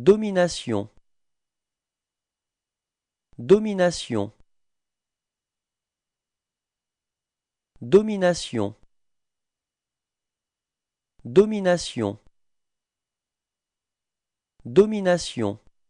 Domination Domination Domination Domination Domination